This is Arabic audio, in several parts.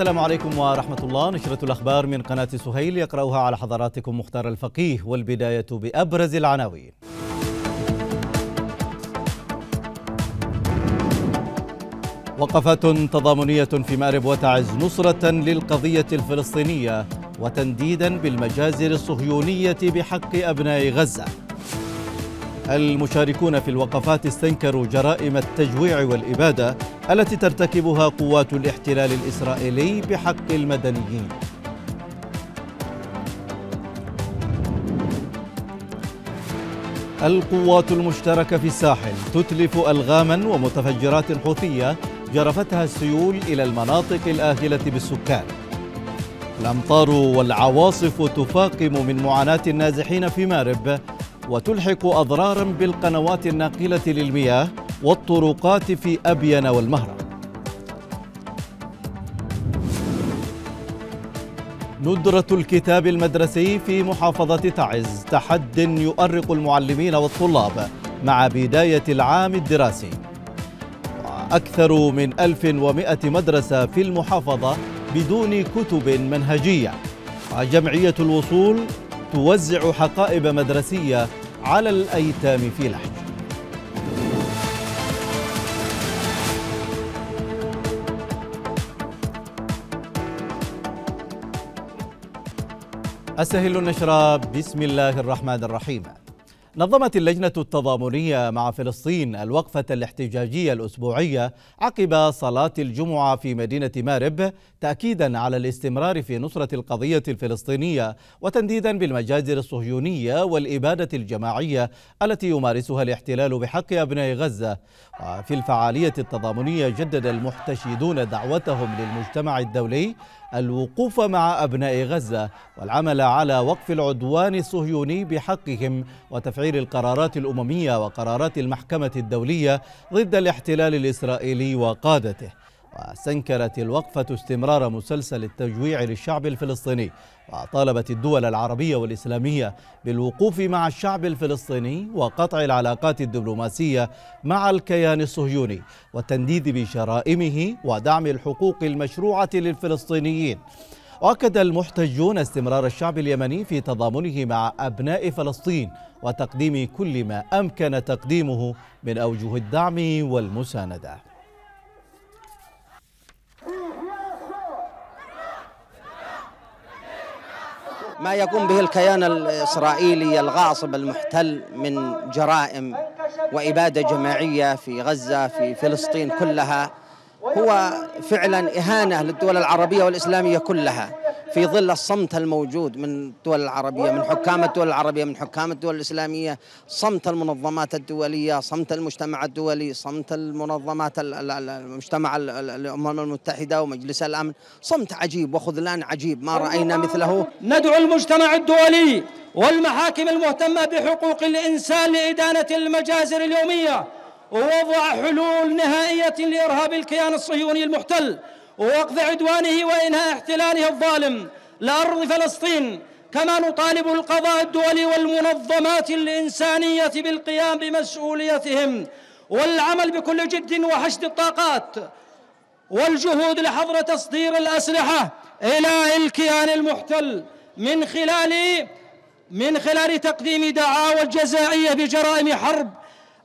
السلام عليكم ورحمة الله نشرة الأخبار من قناة سهيل يقرأها على حضراتكم مختار الفقيه والبداية بأبرز العناوين وقفة تضامنية في مأرب وتعز نصرة للقضية الفلسطينية وتنديدا بالمجازر الصهيونية بحق أبناء غزة المشاركون في الوقفات استنكروا جرائم التجويع والإبادة التي ترتكبها قوات الاحتلال الإسرائيلي بحق المدنيين القوات المشتركة في الساحل تتلف ألغاما ومتفجرات حوثية جرفتها السيول إلى المناطق الآهلة بالسكان الأمطار والعواصف تفاقم من معاناة النازحين في مارب وتلحق أضرارا بالقنوات الناقلة للمياه والطرقات في أبين والمهرة ندرة الكتاب المدرسي في محافظة تعز تحد يؤرق المعلمين والطلاب مع بداية العام الدراسي أكثر من 1100 مدرسة في المحافظة بدون كتب منهجية وجمعية الوصول توزع حقائب مدرسية على الأيتام في لحم أسهل النشرة بسم الله الرحمن الرحيم نظمت اللجنة التضامنية مع فلسطين الوقفة الاحتجاجية الأسبوعية عقب صلاة الجمعة في مدينة مارب تأكيدا على الاستمرار في نصرة القضية الفلسطينية وتنديدا بالمجازر الصهيونية والإبادة الجماعية التي يمارسها الاحتلال بحق أبناء غزة وفي الفعالية التضامنية جدد المحتشدون دعوتهم للمجتمع الدولي الوقوف مع أبناء غزة والعمل على وقف العدوان الصهيوني بحقهم وتفعيل تقرير القرارات الأممية وقرارات المحكمة الدولية ضد الاحتلال الإسرائيلي وقادته واستنكرت الوقفة استمرار مسلسل التجويع للشعب الفلسطيني وطالبت الدول العربية والإسلامية بالوقوف مع الشعب الفلسطيني وقطع العلاقات الدبلوماسية مع الكيان الصهيوني والتنديد بشرائمه ودعم الحقوق المشروعة للفلسطينيين واكد المحتجون استمرار الشعب اليمني في تضامنه مع ابناء فلسطين وتقديم كل ما أمكن تقديمه من أوجه الدعم والمساندة ما يقوم به الكيان الإسرائيلي الغاصب المحتل من جرائم وإبادة جماعية في غزة في فلسطين كلها هو فعلا إهانة للدول العربية والإسلامية كلها في ظل الصمت الموجود من الدول العربية من حكام الدول العربية من حكام الدول الإسلامية صمت المنظمات الدولية صمت المجتمع الدولي صمت المنظمات المجتمع الأمم المتحدة ومجلس الأمن صمت عجيب وخذلان عجيب ما رأينا مثله ندعو المجتمع الدولي والمحاكم المهتمة بحقوق الإنسان لإدانة المجازر اليومية ووضع حلول نهائية لإرهاب الكيان الصهيوني المحتل ووقف عدوانه وإنهاء احتلاله الظالم لأرض فلسطين كما نطالب القضاء الدولي والمنظمات الإنسانية بالقيام بمسؤوليتهم والعمل بكل جد وحشد الطاقات والجهود لحظر تصدير الأسلحة إلى الكيان المحتل من خلال من خلال تقديم دعاوى الجزائية بجرائم حرب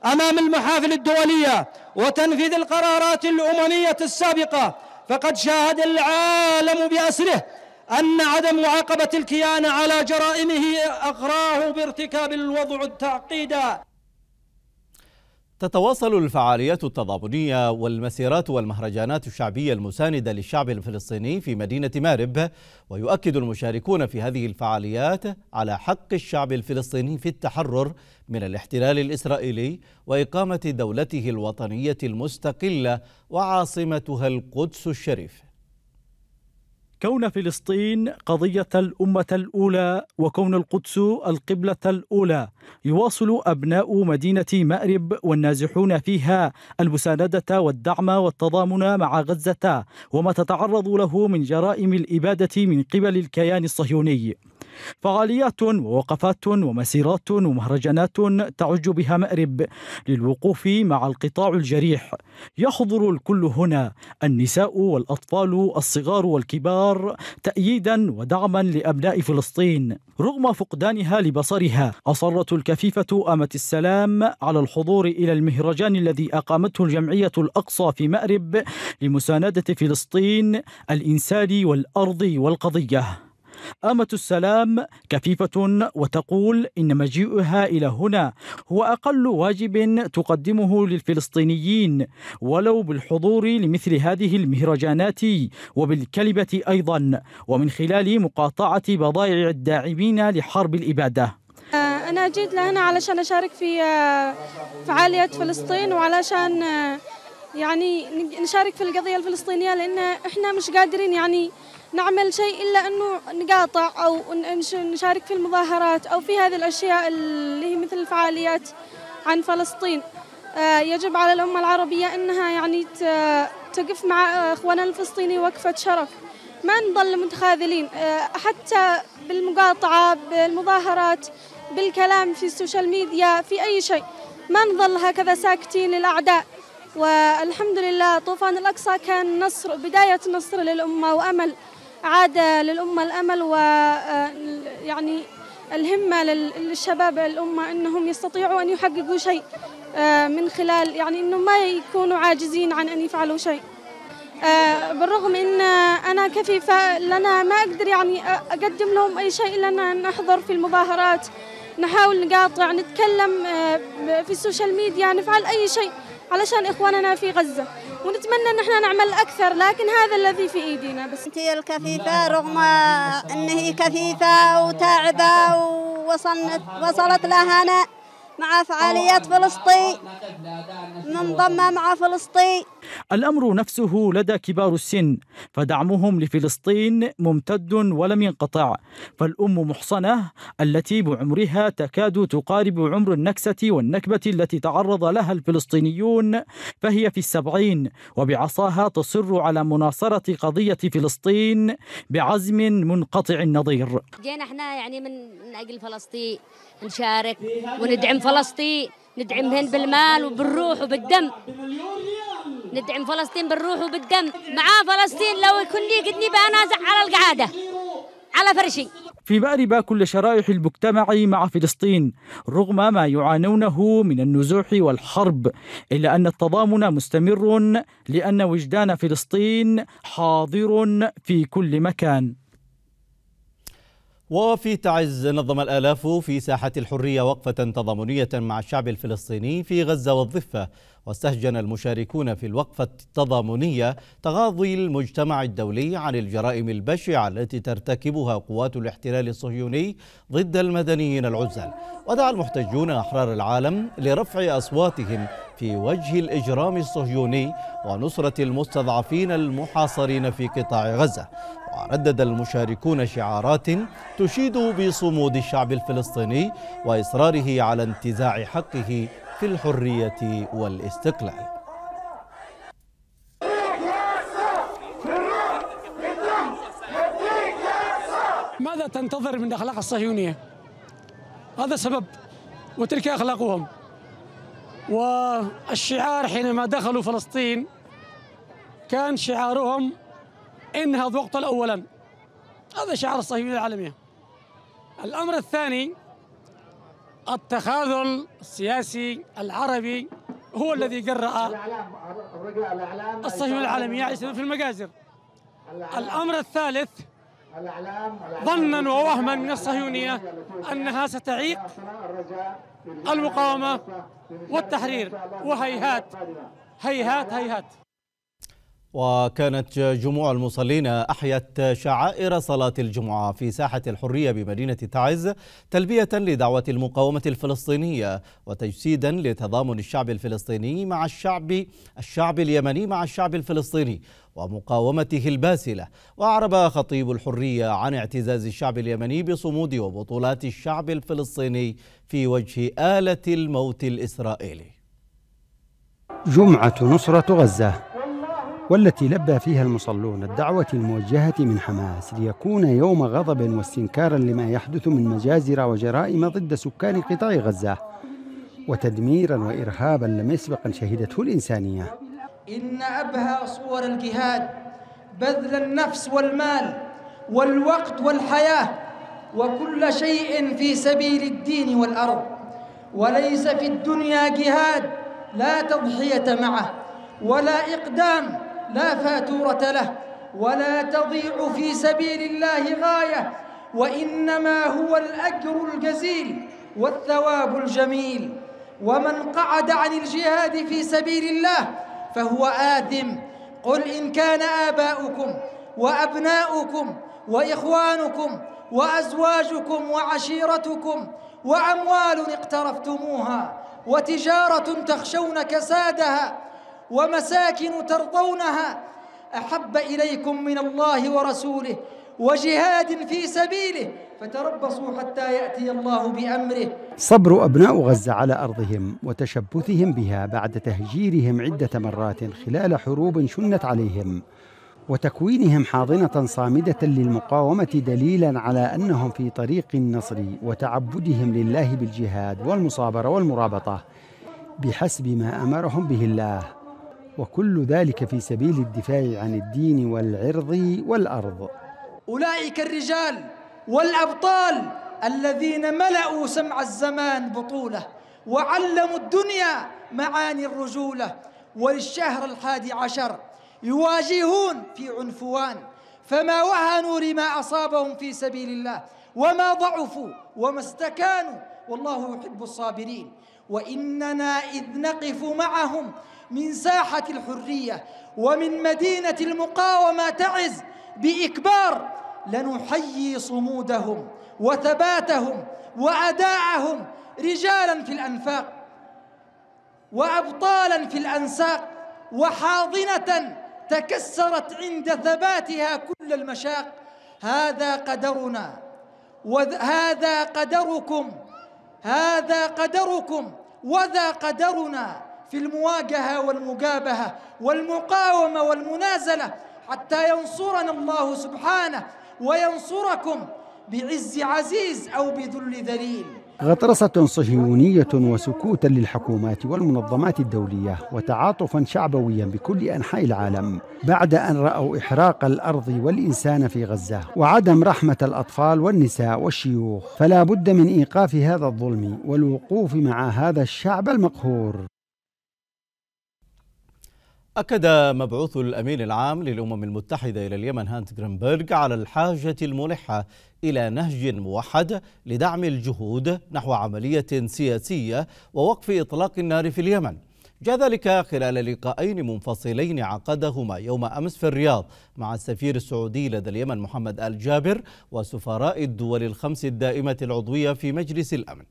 أمام المحافل الدولية وتنفيذ القرارات الأممية السابقة فقد شاهد العالم بأسره أن عدم معاقبة الكيان على جرائمه أغراه بارتكاب الوضع التعقيدا تتواصل الفعاليات التضامنية والمسيرات والمهرجانات الشعبية المساندة للشعب الفلسطيني في مدينة مارب ويؤكد المشاركون في هذه الفعاليات على حق الشعب الفلسطيني في التحرر من الاحتلال الاسرائيلي واقامه دولته الوطنيه المستقله وعاصمتها القدس الشريف كون فلسطين قضية الأمة الأولى وكون القدس القبلة الأولى يواصل أبناء مدينة مأرب والنازحون فيها المساندة والدعم والتضامن مع غزة وما تتعرض له من جرائم الإبادة من قبل الكيان الصهيوني فعاليات ووقفات ومسيرات ومهرجانات تعج بها مأرب للوقوف مع القطاع الجريح يحضر الكل هنا النساء والأطفال الصغار والكبار تأييدا ودعما لأبناء فلسطين رغم فقدانها لبصرها أصرت الكفيفة أمة السلام على الحضور إلى المهرجان الذي أقامته الجمعية الأقصى في مأرب لمساندة فلسطين الإنسان والأرض والقضية آمة السلام كفيفة وتقول إن مجيئها إلى هنا هو أقل واجب تقدمه للفلسطينيين ولو بالحضور لمثل هذه المهرجانات وبالكلبة أيضا ومن خلال مقاطعة بضائع الداعمين لحرب الإبادة آه، أنا جيت لهنا علشان أشارك في آه، فعالية فلسطين وعلشان آه، يعني نشارك في القضية الفلسطينية لأن إحنا مش قادرين يعني نعمل شيء إلا أنه نقاطع أو نشارك في المظاهرات أو في هذه الأشياء اللي هي مثل الفعاليات عن فلسطين آه، يجب على الأمة العربية أنها يعني تقف مع أخواننا الفلسطيني وقفة شرف ما نظل متخاذلين آه، حتى بالمقاطعة بالمظاهرات بالكلام في السوشيال ميديا في أي شيء ما نظل هكذا ساكتين للأعداء والحمد لله طوفان الأقصى كان نصر بداية نصر للأمة وأمل عاد للأمة الأمل و آه، يعني الهمة للشباب الأمة أنهم يستطيعوا أن يحققوا شيء آه، من خلال يعني أنهم ما يكونوا عاجزين عن أن يفعلوا شيء آه، بالرغم أن أنا كفيفة لنا ما أقدر يعني أقدم لهم أي شيء لنا نحضر في المظاهرات نحاول نقاطع نتكلم في السوشيال ميديا نفعل أي شيء علشان إخواننا في غزة ونتمنى ان احنا نعمل اكثر لكن هذا الذي في ايدينا بس انت الكثيفه رغم ان هي كثيفه وتعبه ووصلت وصلت لها مع فعاليات فلسطين منضمه مع فلسطين الأمر نفسه لدى كبار السن فدعمهم لفلسطين ممتد ولم ينقطع فالأم محصنة التي بعمرها تكاد تقارب عمر النكسة والنكبة التي تعرض لها الفلسطينيون فهي في السبعين وبعصاها تصر على مناصرة قضية فلسطين بعزم منقطع النظير جينا احنا يعني من أجل فلسطين نشارك وندعم فلسطين ندعمهن بالمال وبالروح وبالدم ندعم فلسطين بالروح وبالدم مع فلسطين لو كني قدني بنازع على القعادة على فرشي في بأربا كل شرائح المجتمع مع فلسطين رغم ما يعانونه من النزوح والحرب إلا أن التضامن مستمر لأن وجدان فلسطين حاضر في كل مكان وفي تعز نظم الآلاف في ساحة الحرية وقفة تضامنية مع الشعب الفلسطيني في غزة والضفة واستهجن المشاركون في الوقفة التضامنية تغاضي المجتمع الدولي عن الجرائم البشعة التي ترتكبها قوات الاحتلال الصهيوني ضد المدنيين العزل ودعا المحتجون أحرار العالم لرفع أصواتهم في وجه الإجرام الصهيوني ونصرة المستضعفين المحاصرين في قطاع غزة وردد المشاركون شعارات تشيد بصمود الشعب الفلسطيني وإصراره على انتزاع حقه في الحرية والاستقلال ماذا تنتظر من الأخلاق الصهيونية؟ هذا سبب وتلك أخلاقهم والشعار حينما دخلوا فلسطين كان شعارهم انهض واقتل اولا هذا شعار الصهيونيه العالميه الامر الثاني التخاذل السياسي العربي هو الذي جرأ الصهيونيه العالميه على في المجازر الامر الثالث ظنا ووهما من الصهيونيه انها ستعيق المقاومه والتحرير وهيهات هيهات هيهات وكانت جموع المصلين أحيت شعائر صلاة الجمعة في ساحة الحرية بمدينة تعز تلبية لدعوة المقاومة الفلسطينية وتجسيدا لتضامن الشعب الفلسطيني مع الشعب الشعب اليمني مع الشعب الفلسطيني ومقاومته الباسلة وأعرب خطيب الحرية عن اعتزاز الشعب اليمني بصمود وبطولات الشعب الفلسطيني في وجه آلة الموت الإسرائيلي جمعة نصرة غزة والتي لبى فيها المصلون الدعوة الموجهة من حماس ليكون يوم غضب واستنكارا لما يحدث من مجازر وجرائم ضد سكان قطاع غزة وتدميرا وإرهابا لم يسبق أن شهدته الإنسانية إن أبهى صور الجهاد بذل النفس والمال والوقت والحياة وكل شيء في سبيل الدين والأرض وليس في الدنيا جهاد لا تضحية معه ولا إقدام لا فاتورة له ولا تضيع في سبيل الله غاية وإنما هو الأجر الجزيل والثواب الجميل ومن قعد عن الجهاد في سبيل الله فهو آثم قل إن كان آباؤكم وأبناؤكم وإخوانكم وأزواجكم وعشيرتكم وأموال اقترفتموها وتجارة تخشون كسادها ومساكن ترضونها أحب إليكم من الله ورسوله وجهاد في سبيله فتربصوا حتى يأتي الله بأمره صبر أبناء غزة على أرضهم وتشبثهم بها بعد تهجيرهم عدة مرات خلال حروب شنت عليهم وتكوينهم حاضنة صامدة للمقاومة دليلا على أنهم في طريق النصر وتعبدهم لله بالجهاد والمصابرة والمرابطة بحسب ما أمرهم به الله وكل ذلك في سبيل الدفاع عن الدين والعرض والارض اولئك الرجال والابطال الذين ملأوا سمع الزمان بطوله وعلموا الدنيا معاني الرجوله وللشهر الحادي عشر يواجهون في عنفوان فما وهنوا لما اصابهم في سبيل الله وما ضعفوا وما استكانوا والله يحب الصابرين واننا اذ نقف معهم من ساحة الحرية ومن مدينة المقاومة تعز بإكبار لنحيي صمودهم وثباتهم وأداءهم رجالا في الأنفاق وأبطالا في الأنساق وحاضنة تكسرت عند ثباتها كل المشاق هذا قدرنا وهذا قدركم هذا قدركم وذا قدرنا في المواجهة والمجابهة والمقاومة والمنازلة حتى ينصرنا الله سبحانه وينصركم بعز عزيز أو بذل ذليل غطرسة صهيونية وسكوتا للحكومات والمنظمات الدولية وتعاطفا شعبويا بكل أنحاء العالم بعد أن رأوا إحراق الأرض والإنسان في غزة وعدم رحمة الأطفال والنساء والشيوخ فلا بد من إيقاف هذا الظلم والوقوف مع هذا الشعب المقهور أكد مبعوث الأمين العام للأمم المتحدة إلى اليمن هانت جرينبرغ على الحاجة الملحة إلى نهج موحد لدعم الجهود نحو عملية سياسية ووقف إطلاق النار في اليمن جاء ذلك خلال لقاءين منفصلين عقدهما يوم أمس في الرياض مع السفير السعودي لدى اليمن محمد الجابر وسفراء الدول الخمس الدائمة العضوية في مجلس الأمن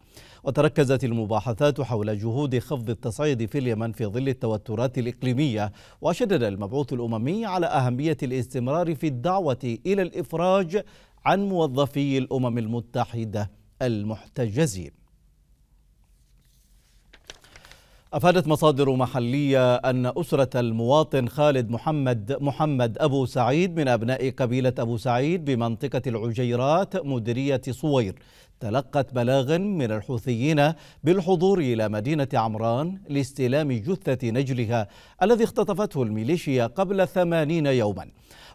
وتركزت المباحثات حول جهود خفض التصعيد في اليمن في ظل التوترات الإقليمية وشدد المبعوث الأممي على أهمية الاستمرار في الدعوة إلى الإفراج عن موظفي الأمم المتحدة المحتجزين أفادت مصادر محلية أن أسرة المواطن خالد محمد محمد أبو سعيد من أبناء قبيلة أبو سعيد بمنطقة العجيرات مديرية صوير تلقت بلاغا من الحوثيين بالحضور إلى مدينة عمران لاستلام جثة نجلها الذي اختطفته الميليشيا قبل ثمانين يوما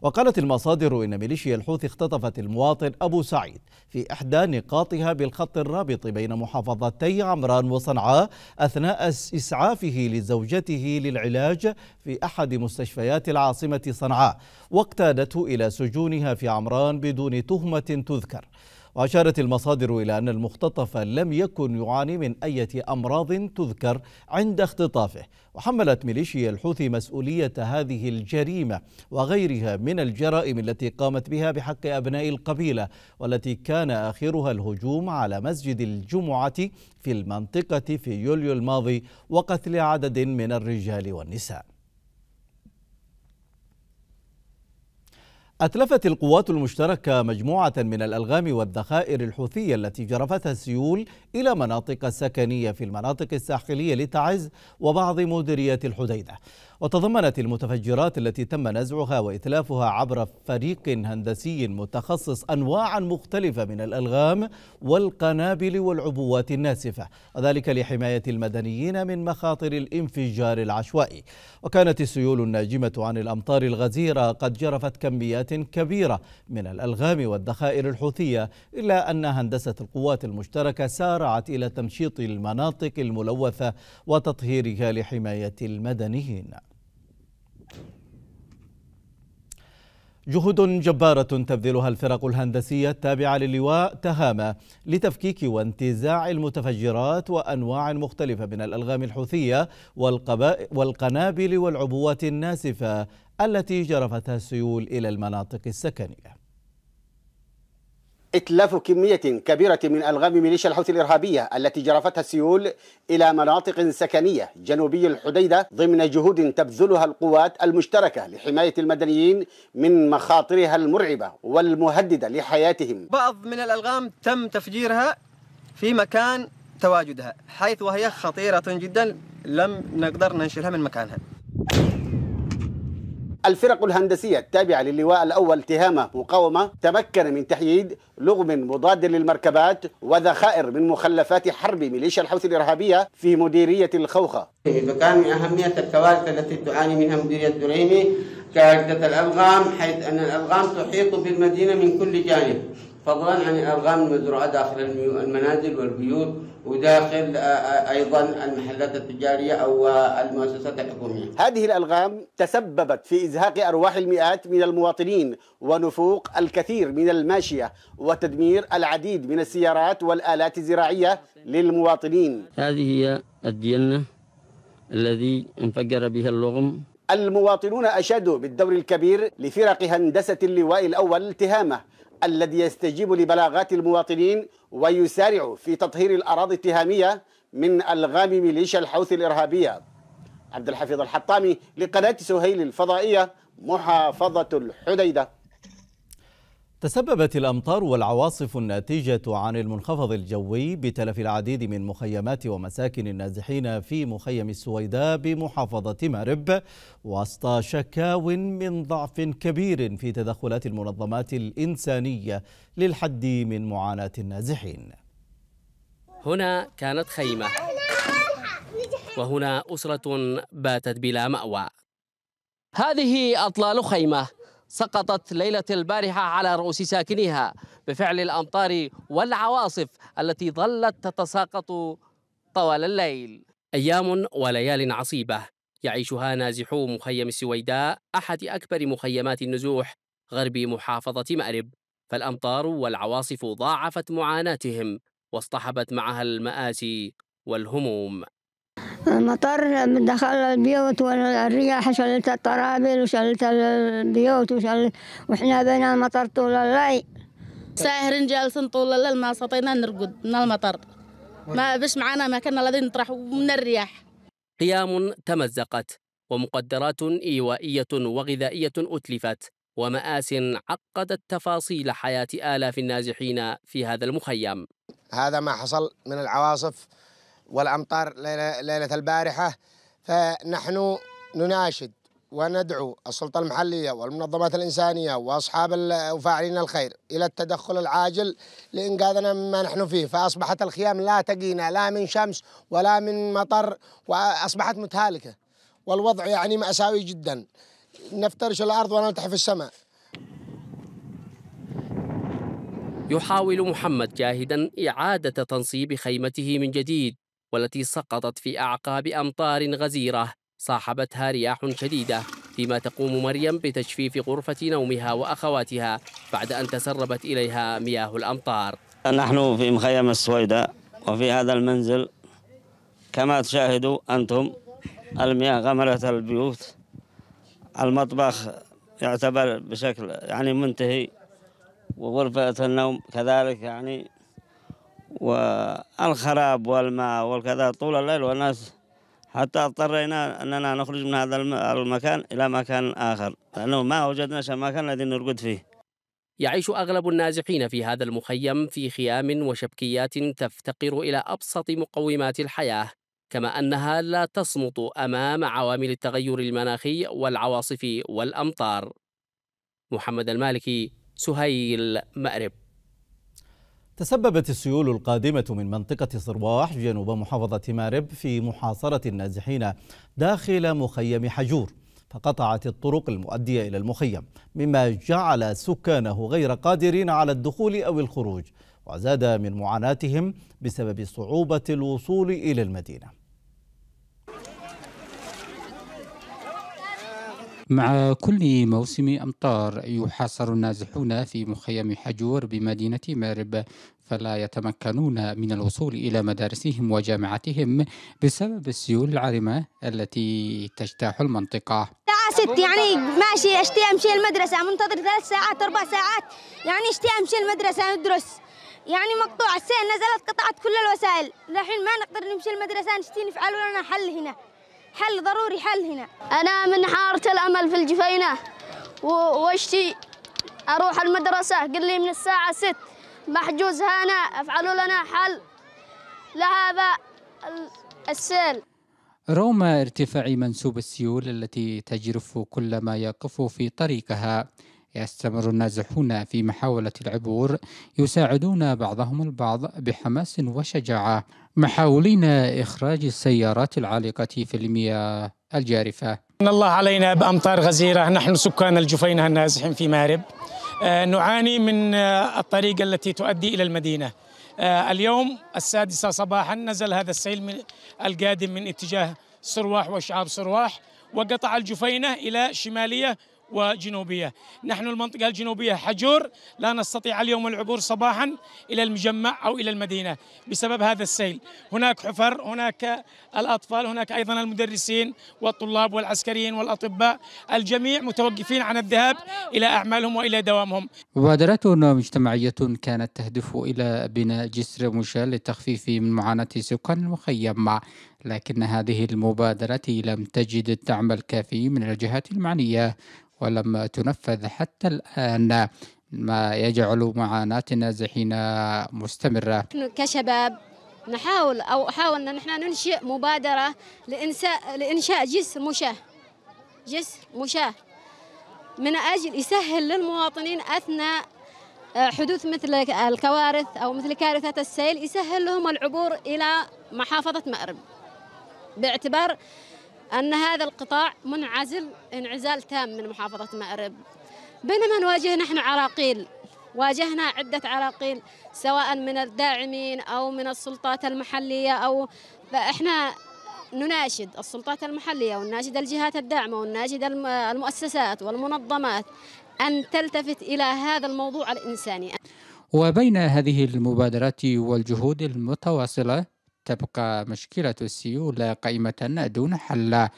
وقالت المصادر إن ميليشيا الحوثي اختطفت المواطن أبو سعيد في إحدى نقاطها بالخط الرابط بين محافظتي عمران وصنعاء أثناء إسعافه لزوجته للعلاج في أحد مستشفيات العاصمة صنعاء واقتادته إلى سجونها في عمران بدون تهمة تذكر وأشارت المصادر إلى أن المختطف لم يكن يعاني من أي أمراض تذكر عند اختطافه وحملت ميليشيا الحوثي مسؤولية هذه الجريمة وغيرها من الجرائم التي قامت بها بحق أبناء القبيلة والتي كان آخرها الهجوم على مسجد الجمعة في المنطقة في يوليو الماضي وقتل عدد من الرجال والنساء أتلفت القوات المشتركة مجموعة من الألغام والذخائر الحوثية التي جرفتها السيول إلى مناطق سكنية في المناطق الساحلية لتعز وبعض مديريات الحديدة وتضمنت المتفجرات التي تم نزعها وإتلافها عبر فريق هندسي متخصص أنواعا مختلفة من الألغام والقنابل والعبوات الناسفة وذلك لحماية المدنيين من مخاطر الانفجار العشوائي وكانت السيول الناجمة عن الأمطار الغزيرة قد جرفت كميات كبيرة من الألغام والذخائر الحوثية إلا أن هندسة القوات المشتركة سارعت إلى تمشيط المناطق الملوثة وتطهيرها لحماية المدنيين جهود جبارة تبذلها الفرق الهندسية التابعة للواء تهامة لتفكيك وانتزاع المتفجرات وأنواع مختلفة من الألغام الحوثية والقنابل والعبوات الناسفة التي جرفتها السيول إلى المناطق السكنية إتلاف كمية كبيرة من ألغام ميليشيا الحوثي الإرهابية التي جرفتها السيول إلى مناطق سكنية جنوبي الحديدة ضمن جهود تبذلها القوات المشتركة لحماية المدنيين من مخاطرها المرعبة والمهددة لحياتهم بعض من الألغام تم تفجيرها في مكان تواجدها حيث وهي خطيرة جدا لم نقدر ننشلها من مكانها الفرق الهندسية التابعة للواء الأول تهامة مقاومة تمكن من تحييد لغم مضاد للمركبات وذخائر من مخلفات حرب ميليشيا الحوثي الإرهابية في مديرية الخوخة فكان من أهمية الكوارث التي تعاني منها مديرية دريمي كارثة الألغام حيث أن الألغام تحيط بالمدينة من كل جانب فضلا عن الألغام المزروعة داخل المنازل والبيوت وداخل آه، آه، ايضا المحلات التجاريه او آه، المؤسسات الحكوميه. هذه الالغام تسببت في ازهاق ارواح المئات من المواطنين ونفوق الكثير من الماشيه وتدمير العديد من السيارات والالات الزراعيه للمواطنين. هذه هي الديلنه الذي انفجر بها اللغم المواطنون أشادوا بالدور الكبير لفرق هندسة اللواء الأول تهامة الذي يستجيب لبلاغات المواطنين ويسارع في تطهير الأراضي التهامية من ألغام ميليشيا الحوثي الإرهابية عبد الحفيظ الحطامي لقناة سهيل الفضائية محافظة الحديدة تسببت الأمطار والعواصف الناتجة عن المنخفض الجوي بتلف العديد من مخيمات ومساكن النازحين في مخيم السويداء بمحافظة مأرب وسط شكاو من ضعف كبير في تدخلات المنظمات الإنسانية للحد من معاناة النازحين هنا كانت خيمة وهنا أسرة باتت بلا مأوى هذه أطلال خيمة سقطت ليلة البارحة على رؤوس ساكنيها بفعل الأمطار والعواصف التي ظلت تتساقط طوال الليل أيام وليال عصيبة يعيشها نازحو مخيم السويداء أحد أكبر مخيمات النزوح غرب محافظة مأرب فالأمطار والعواصف ضاعفت معاناتهم واصطحبت معها المآسي والهموم المطر دخل البيوت والرياح شلت الطرابل وشلت البيوت وشلت وإحنا بين المطر طول الليل ساهرين جالسين طول الليل ما استطينا نرقد من المطر ما بش معانا ما كنا الذي نطرح من الرياح خيام تمزقت ومقدرات إيوائية وغذائية أتلفت ومآس عقدت تفاصيل حياة آلاف النازحين في هذا المخيم هذا ما حصل من العواصف والأمطار ليلة البارحة فنحن نناشد وندعو السلطة المحلية والمنظمات الإنسانية وأصحاب وفاعلين الخير إلى التدخل العاجل لإنقاذنا مما نحن فيه فأصبحت الخيام لا تقينا لا من شمس ولا من مطر وأصبحت متهالكة والوضع يعني مأساوي جدا نفترش الأرض ونلتح في السماء يحاول محمد جاهدا إعادة تنصيب خيمته من جديد والتي سقطت في أعقاب أمطار غزيرة صاحبتها رياح شديدة فيما تقوم مريم بتجفيف غرفة نومها وأخواتها بعد أن تسربت إليها مياه الأمطار نحن في مخيم السويداء وفي هذا المنزل كما تشاهدوا أنتم المياه غمرت البيوت المطبخ يعتبر بشكل يعني منتهي وغرفة النوم كذلك يعني والخراب والماء والكذا طول الليل والناس حتى اضطرينا أننا نخرج من هذا المكان إلى مكان آخر لأنه ما وجدناش مكان الذي نرقد فيه يعيش أغلب النازحين في هذا المخيم في خيام وشبكيات تفتقر إلى أبسط مقومات الحياة كما أنها لا تصمت أمام عوامل التغير المناخي والعواصف والأمطار محمد المالكي سهيل مأرب تسببت السيول القادمة من منطقة صرواح جنوب محافظة مارب في محاصرة النازحين داخل مخيم حجور فقطعت الطرق المؤدية إلى المخيم مما جعل سكانه غير قادرين على الدخول أو الخروج وزاد من معاناتهم بسبب صعوبة الوصول إلى المدينة مع كل موسم أمطار يحاصر النازحون في مخيم حجور بمدينة مارب فلا يتمكنون من الوصول إلى مدارسهم وجامعتهم بسبب السيول العارمة التي تجتاح المنطقة ست يعني ماشي اشتي امشي المدرسه منتظر ثلاث ساعات اربع ساعات يعني اشتي امشي المدرسه ندرس يعني مقطوع السيل نزلت قطعت كل الوسائل الحين ما نقدر نمشي المدرسه نشتي نفعل ولا حل هنا حل ضروري حل هنا أنا من حارة الأمل في الجفينة واشتي أروح المدرسة قل لي من الساعة 6 محجوز هنا افعلوا لنا حل لهذا السيل رغم ارتفاع منسوب السيول التي تجرف كل ما يقف في طريقها يستمر النازحون في محاولة العبور يساعدون بعضهم البعض بحماس وشجاعة محاولين إخراج السيارات العالقة في المياه الجارفة إن الله علينا بأمطار غزيرة نحن سكان الجفينة النازحين في مارب آه، نعاني من آه، الطريقة التي تؤدي إلى المدينة آه، اليوم السادسة صباحا نزل هذا السيل القادم من اتجاه صرواح وشعاب صرواح وقطع الجفينة إلى شمالية وجنوبية نحن المنطقة الجنوبية حجور لا نستطيع اليوم العبور صباحا إلى المجمع أو إلى المدينة بسبب هذا السيل هناك حفر هناك الأطفال هناك أيضا المدرسين والطلاب والعسكريين والأطباء الجميع متوقفين عن الذهاب إلى أعمالهم وإلى دوامهم مبادرة مجتمعية كانت تهدف إلى بناء جسر مشال للتخفيف من معاناة سكان المخيم لكن هذه المبادرة لم تجد الدعم الكافي من الجهات المعنية ولم تنفذ حتى الآن ما يجعل معاناتنا النازحين مستمرة كشباب نحاول أو أحاول أن نحن ننشئ مبادرة لإنشاء, لإنشاء جسر مشاه جسر مشاه من أجل يسهل للمواطنين أثناء آه، حدوث مثل الكوارث أو مثل كارثة السيل يسهل لهم العبور إلى محافظة مأرب باعتبار أن هذا القطاع منعزل انعزال تام من محافظة مأرب بينما نواجه نحن عراقيل واجهنا عدة عراقيل سواء من الداعمين أو من السلطات المحلية أو فإحنا نناشد السلطات المحلية ونناشد الجهات الداعمة ونناشد المؤسسات والمنظمات أن تلتفت إلى هذا الموضوع الإنساني وبين هذه المبادرات والجهود المتواصلة تبقى مشكلة السيول قائمة دون حل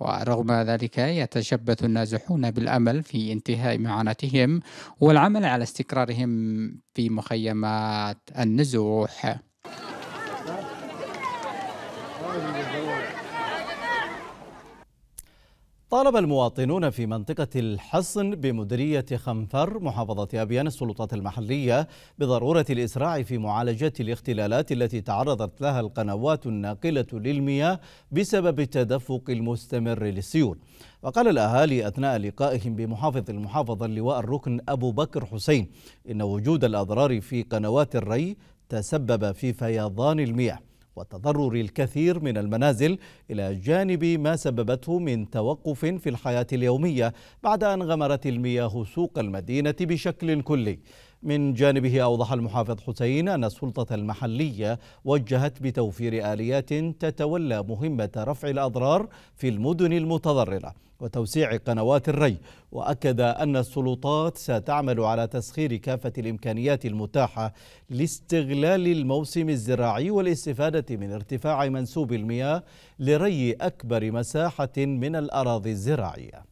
ورغم ذلك يتشبث النازحون بالأمل في انتهاء معاناتهم والعمل على استقرارهم في مخيمات النزوح طالب المواطنون في منطقة الحصن بمديرية خنفر محافظة أبيان السلطات المحلية بضرورة الإسراع في معالجة الاختلالات التي تعرضت لها القنوات الناقلة للمياه بسبب التدفق المستمر للسيول وقال الأهالي أثناء لقائهم بمحافظ المحافظة اللواء الركن أبو بكر حسين إن وجود الأضرار في قنوات الري تسبب في فيضان المياه وتضرر الكثير من المنازل إلى جانب ما سببته من توقف في الحياة اليومية بعد أن غمرت المياه سوق المدينة بشكل كلي من جانبه أوضح المحافظ حسين أن السلطة المحلية وجهت بتوفير آليات تتولى مهمة رفع الأضرار في المدن المتضررة وتوسيع قنوات الري واكد ان السلطات ستعمل على تسخير كافه الامكانيات المتاحه لاستغلال الموسم الزراعي والاستفاده من ارتفاع منسوب المياه لري اكبر مساحه من الاراضي الزراعيه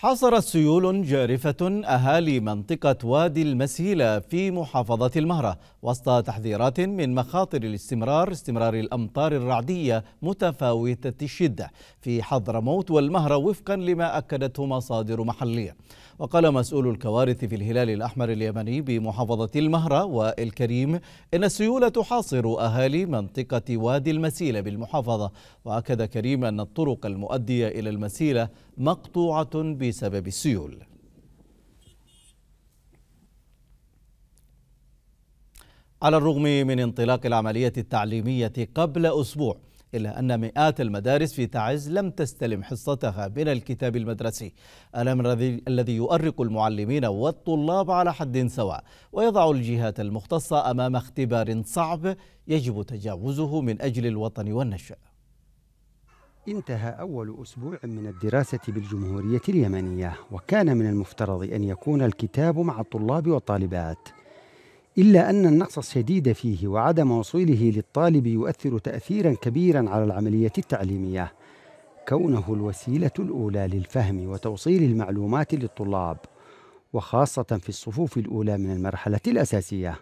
حاصرت سيول جارفة أهالي منطقة وادي المسيلة في محافظة المهرة وسط تحذيرات من مخاطر الاستمرار استمرار الأمطار الرعدية متفاوتة الشدة في حضرموت والمهرة وفقا لما أكدته مصادر محلية وقال مسؤول الكوارث في الهلال الأحمر اليمني بمحافظة المهرة والكريم إن السيولة تحاصر أهالي منطقة وادي المسيلة بالمحافظة وأكد كريم أن الطرق المؤدية إلى المسيلة مقطوعة بسبب السيول على الرغم من انطلاق العملية التعليمية قبل أسبوع إلا أن مئات المدارس في تعز لم تستلم حصتها من الكتاب المدرسي الأمر الذي يؤرق المعلمين والطلاب على حد سواء ويضع الجهات المختصة أمام اختبار صعب يجب تجاوزه من أجل الوطن والنشأ انتهى أول أسبوع من الدراسة بالجمهورية اليمنية وكان من المفترض أن يكون الكتاب مع الطلاب والطالبات إلا أن النقص الشديد فيه وعدم وصوله للطالب يؤثر تأثيرا كبيرا على العملية التعليمية كونه الوسيلة الأولى للفهم وتوصيل المعلومات للطلاب وخاصة في الصفوف الأولى من المرحلة الأساسية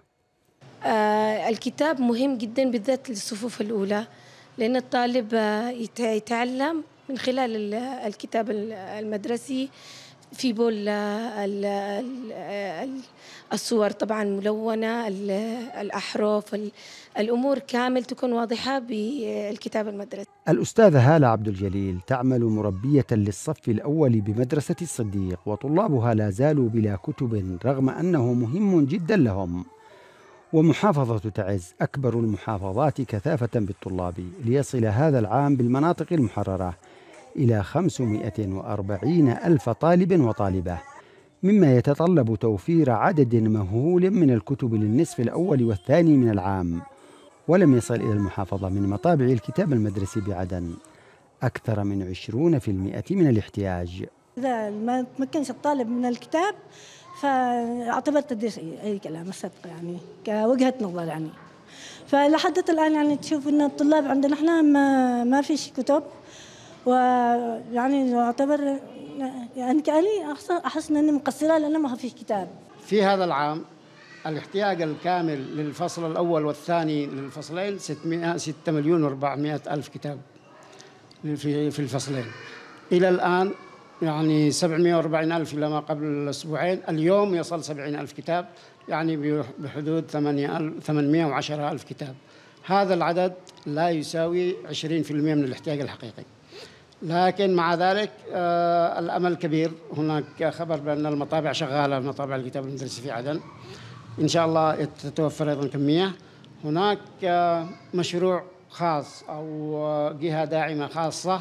آه الكتاب مهم جدا بالذات للصفوف الأولى لأن الطالب آه، يتعلم من خلال الكتاب المدرسي في بول الصور طبعا ملونة الأحرف الأمور كامل تكون واضحة بالكتاب المدرسي الأستاذة هالة عبد الجليل تعمل مربية للصف الأول بمدرسة الصديق وطلابها لا زالوا بلا كتب رغم أنه مهم جدا لهم ومحافظة تعز أكبر المحافظات كثافة بالطلاب ليصل هذا العام بالمناطق المحررة إلى 540 ألف طالب وطالبة مما يتطلب توفير عدد مهول من الكتب للنصف الأول والثاني من العام ولم يصل إلى المحافظة من مطابع الكتاب المدرسي بعدن أكثر من 20% من الاحتياج إذا ما تمكنش الطالب من الكتاب فاعتبر تدريس أي كلام الصدق يعني كوجهة نظر يعني فلحد الآن يعني تشوف أن الطلاب عندنا إحنا ما, ما فيش كتب ويعني يعتبر يعني كأني أحس اني مقصرة لأن ما في كتاب في هذا العام الاحتياج الكامل للفصل الأول والثاني للفصلين 600 6 مليون و400 ألف كتاب في في الفصلين إلى الآن يعني 740 ألف لما ما قبل أسبوعين اليوم يصل 70 ألف كتاب يعني بحدود 810 ألف كتاب هذا العدد لا يساوي 20% من الاحتياج الحقيقي لكن مع ذلك آه، الأمل كبير هناك خبر بأن المطابع شغالة مطابع الكتاب المدرسي في عدن إن شاء الله تتوفر أيضا كمية هناك آه، مشروع خاص أو آه، جهة داعمة خاصة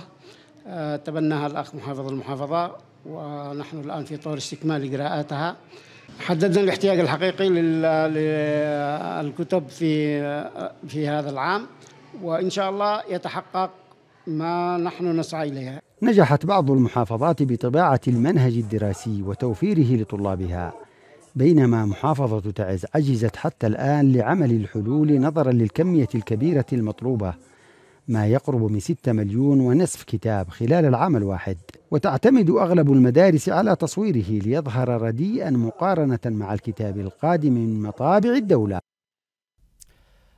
تبناها الأخ محافظ المحافظة ونحن الآن في طور استكمال إجراءاتها حددنا الاحتياج الحقيقي للكتب في في هذا العام وإن شاء الله يتحقق ما نحن نسعى إليها نجحت بعض المحافظات بطباعة المنهج الدراسي وتوفيره لطلابها بينما محافظة تعز عجزت حتى الآن لعمل الحلول نظرا للكمية الكبيرة المطلوبة ما يقرب من 6 مليون ونصف كتاب خلال العام الواحد وتعتمد أغلب المدارس على تصويره ليظهر رديئا مقارنة مع الكتاب القادم من مطابع الدولة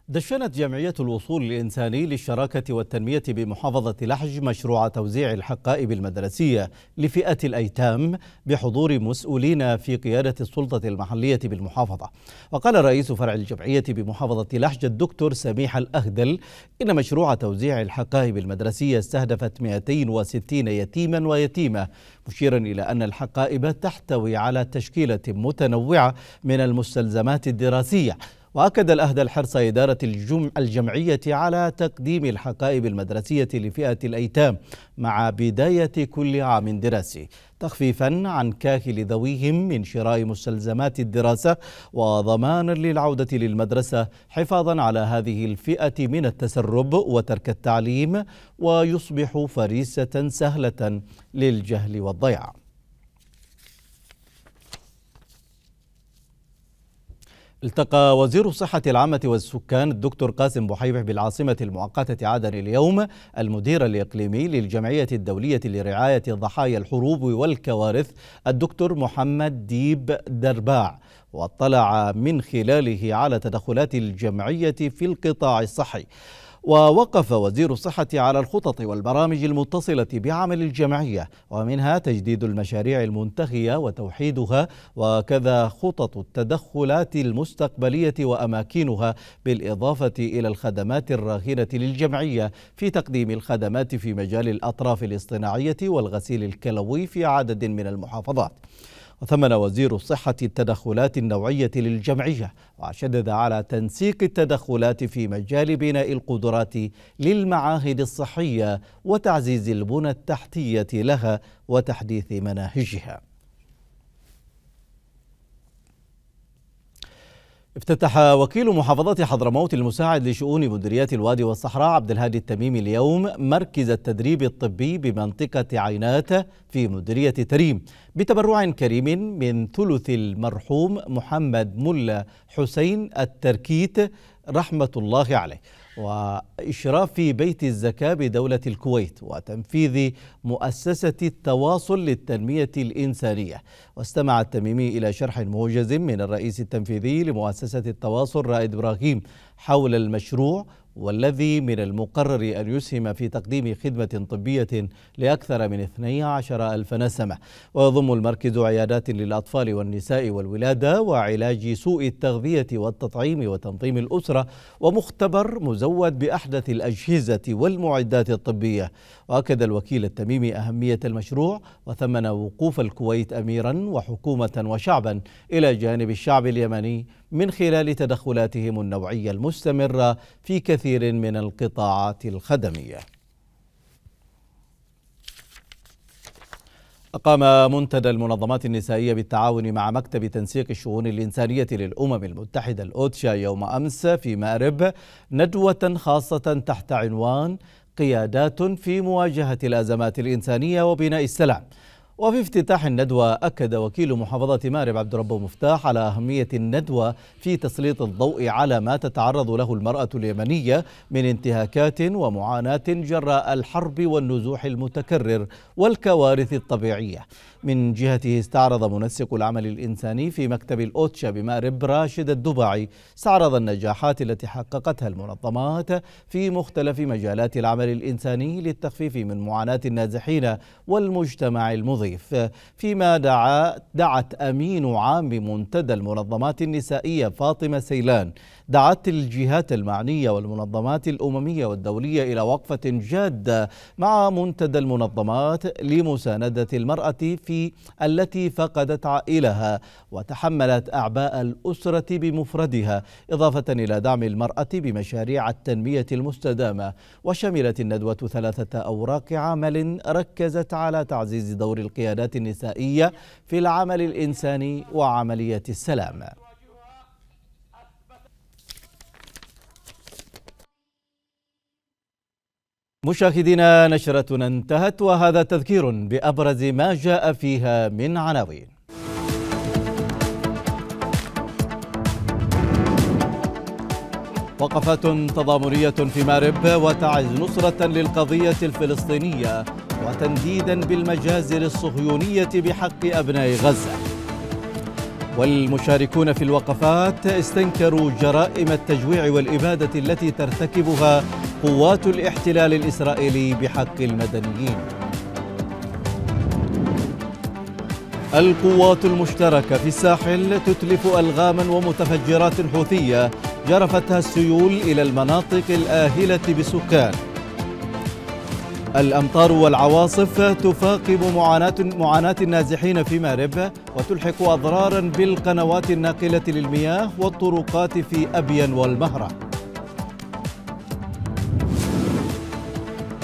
دشنت جمعية الوصول الإنساني للشراكة والتنمية بمحافظة لحج مشروع توزيع الحقائب المدرسية لفئة الأيتام بحضور مسؤولين في قيادة السلطة المحلية بالمحافظة وقال رئيس فرع الجمعية بمحافظة لحج الدكتور سميح الأهدل إن مشروع توزيع الحقائب المدرسية استهدفت 260 يتيما ويتيمة مشيرا إلى أن الحقائب تحتوي على تشكيلة متنوعة من المستلزمات الدراسية وأكد الأهدى الحرص إدارة الجمع الجمعية على تقديم الحقائب المدرسية لفئة الأيتام مع بداية كل عام دراسي تخفيفا عن كاهل ذويهم من شراء مستلزمات الدراسة وضمانا للعودة للمدرسة حفاظا على هذه الفئة من التسرب وترك التعليم ويصبح فريسة سهلة للجهل والضياع التقى وزير الصحة العامة والسكان الدكتور قاسم بحيبح بالعاصمة المؤقتة عدن اليوم المدير الإقليمي للجمعية الدولية لرعاية ضحايا الحروب والكوارث الدكتور محمد ديب درباع واطلع من خلاله على تدخلات الجمعية في القطاع الصحي ووقف وزير الصحة على الخطط والبرامج المتصلة بعمل الجمعية ومنها تجديد المشاريع المنتهية وتوحيدها وكذا خطط التدخلات المستقبلية وأماكنها بالإضافة إلى الخدمات الراهنة للجمعية في تقديم الخدمات في مجال الأطراف الاصطناعية والغسيل الكلوي في عدد من المحافظات وثمن وزير الصحة التدخلات النوعية للجمعية وشدد على تنسيق التدخلات في مجال بناء القدرات للمعاهد الصحية وتعزيز البنى التحتية لها وتحديث مناهجها افتتح وكيل محافظة حضرموت المساعد لشؤون مديريات الوادي والصحراء عبد الهادي التميمي اليوم مركز التدريب الطبي بمنطقة عينات في مديرية تريم بتبرع كريم من ثلث المرحوم محمد ملا حسين التركيت رحمة الله عليه وإشراف بيت الزكاة بدولة الكويت وتنفيذ مؤسسة التواصل للتنمية الإنسانية واستمع التميمي إلى شرح موجز من الرئيس التنفيذي لمؤسسة التواصل رائد إبراهيم حول المشروع والذي من المقرر أن يسهم في تقديم خدمة طبية لأكثر من 12 ألف نسمة ويضم المركز عيادات للأطفال والنساء والولادة وعلاج سوء التغذية والتطعيم وتنظيم الأسرة ومختبر مزود بأحدث الأجهزة والمعدات الطبية وأكد الوكيل التميمي أهمية المشروع وثمن وقوف الكويت أميرا وحكومة وشعبا إلى جانب الشعب اليمني من خلال تدخلاتهم النوعيه المستمره في كثير من القطاعات الخدميه أقام منتدى المنظمات النسائية بالتعاون مع مكتب تنسيق الشؤون الإنسانية للأمم المتحدة الأوتشا يوم أمس في مأرب ندوة خاصة تحت عنوان قيادات في مواجهة الأزمات الإنسانية وبناء السلام وفي افتتاح الندوة أكد وكيل محافظة مارب عبد الرب مفتاح على أهمية الندوة في تسليط الضوء على ما تتعرض له المرأة اليمنية من انتهاكات ومعاناة جراء الحرب والنزوح المتكرر والكوارث الطبيعية من جهته استعرض منسق العمل الإنساني في مكتب الأوتشا بمأرب راشد الدبعي استعرض النجاحات التي حققتها المنظمات في مختلف مجالات العمل الإنساني للتخفيف من معاناة النازحين والمجتمع المضيف فيما دعا دعت أمين عام منتدى المنظمات النسائية فاطمة سيلان دعت الجهات المعنية والمنظمات الأممية والدولية إلى وقفة جادة مع منتدى المنظمات لمساندة المرأة في التي فقدت عائلها وتحملت أعباء الأسرة بمفردها إضافة إلى دعم المرأة بمشاريع التنمية المستدامة وشملت الندوة ثلاثة أوراق عمل ركزت على تعزيز دور القيادات النسائية في العمل الإنساني وعملية السلام مشاهدينا نشرتنا انتهت وهذا تذكير بأبرز ما جاء فيها من عناوين وقفات تضامنية في مارب وتعز نصرة للقضية الفلسطينية وتنديدا بالمجازر الصهيونية بحق أبناء غزة والمشاركون في الوقفات استنكروا جرائم التجويع والإبادة التي ترتكبها قوات الاحتلال الإسرائيلي بحق المدنيين القوات المشتركة في الساحل تتلف ألغاما ومتفجرات حوثية جرفتها السيول إلى المناطق الآهلة بسكان الأمطار والعواصف تفاقم معاناة معاناة النازحين في مارب وتلحق أضرارا بالقنوات الناقلة للمياه والطرقات في أبين والمهرة.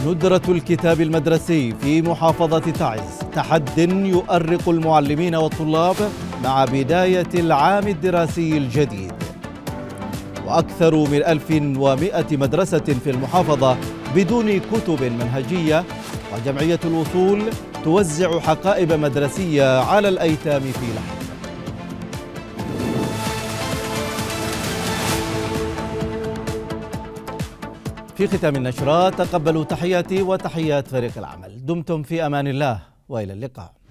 ندرة الكتاب المدرسي في محافظة تعز تحد يؤرق المعلمين والطلاب مع بداية العام الدراسي الجديد وأكثر من 1100 مدرسة في المحافظة بدون كتب منهجية وجمعية الوصول توزع حقائب مدرسية على الأيتام في لحظة في ختام النشرات تقبلوا تحياتي وتحيات فريق العمل دمتم في أمان الله وإلى اللقاء